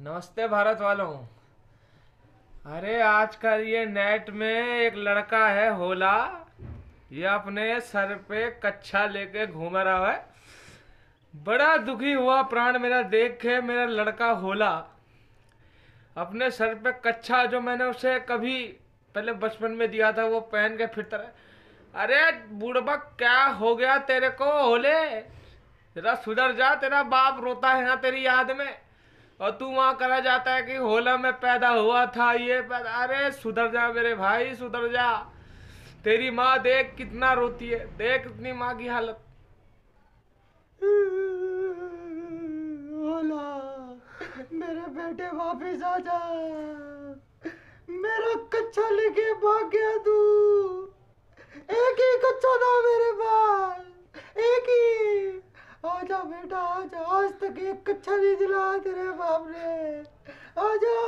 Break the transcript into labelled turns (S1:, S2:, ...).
S1: नमस्ते भारत वालों अरे आजकल ये नेट में एक लड़का है होला ये अपने सर पे कच्छा लेके घूम रहा है बड़ा दुखी हुआ प्राण मेरा देख के मेरा लड़का होला अपने सर पे कच्छा जो मैंने उसे कभी पहले बचपन में दिया था वो पहन के फिरता तरह अरे बुढ़बक क्या हो गया तेरे को होले तेरा सुधर जा तेरा बाप रोता है ना तेरी याद में और तू वहाँ करा जाता है कि होला में पैदा हुआ था ये पैदा अरे सुधर जा मेरे भाई सुधर जा तेरी माँ देख कितना रोती है देख अपनी माँ
S2: की हालत
S3: होला मेरे बेटे वापस आ जा मेरा कच्चा लेके भाग गया तू बेटा आज आज तक एक कच्छा नहीं जला तेरे बाप ने आ